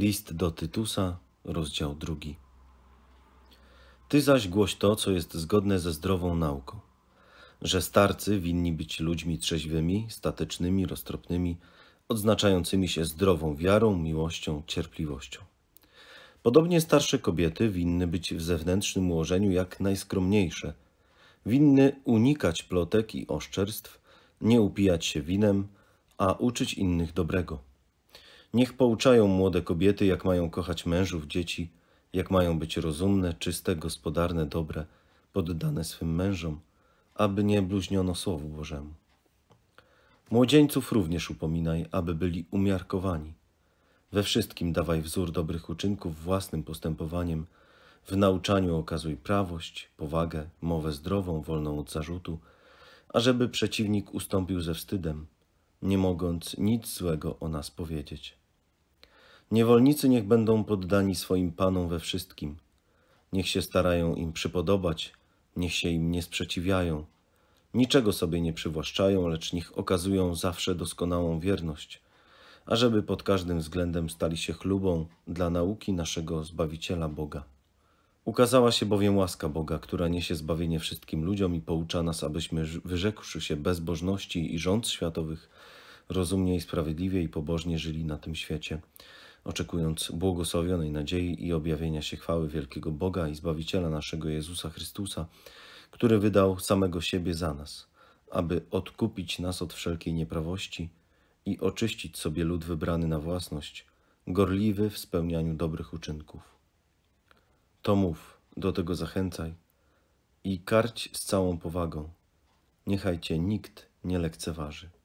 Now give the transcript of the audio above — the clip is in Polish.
List do Tytusa, rozdział drugi. Ty zaś głoś to, co jest zgodne ze zdrową nauką, że starcy winni być ludźmi trzeźwymi, statecznymi, roztropnymi, odznaczającymi się zdrową wiarą, miłością, cierpliwością. Podobnie starsze kobiety winny być w zewnętrznym ułożeniu jak najskromniejsze, winny unikać plotek i oszczerstw, nie upijać się winem, a uczyć innych dobrego Niech pouczają młode kobiety, jak mają kochać mężów, dzieci, jak mają być rozumne, czyste, gospodarne, dobre, poddane swym mężom, aby nie bluźniono Słowu Bożemu. Młodzieńców również upominaj, aby byli umiarkowani. We wszystkim dawaj wzór dobrych uczynków własnym postępowaniem, w nauczaniu okazuj prawość, powagę, mowę zdrową, wolną od zarzutu, ażeby przeciwnik ustąpił ze wstydem, nie mogąc nic złego o nas powiedzieć. Niewolnicy niech będą poddani swoim panom we wszystkim. Niech się starają im przypodobać, niech się im nie sprzeciwiają. Niczego sobie nie przywłaszczają, lecz niech okazują zawsze doskonałą wierność, ażeby pod każdym względem stali się chlubą dla nauki naszego Zbawiciela Boga. Ukazała się bowiem łaska Boga, która niesie zbawienie wszystkim ludziom i poucza nas, abyśmy wyrzekłszy się bezbożności i rząd światowych, rozumnie i sprawiedliwie i pobożnie żyli na tym świecie oczekując błogosławionej nadziei i objawienia się chwały wielkiego Boga i Zbawiciela naszego Jezusa Chrystusa, który wydał samego siebie za nas, aby odkupić nas od wszelkiej nieprawości i oczyścić sobie lud wybrany na własność, gorliwy w spełnianiu dobrych uczynków. To mów, do tego zachęcaj i karć z całą powagą. Niechaj cię nikt nie lekceważy.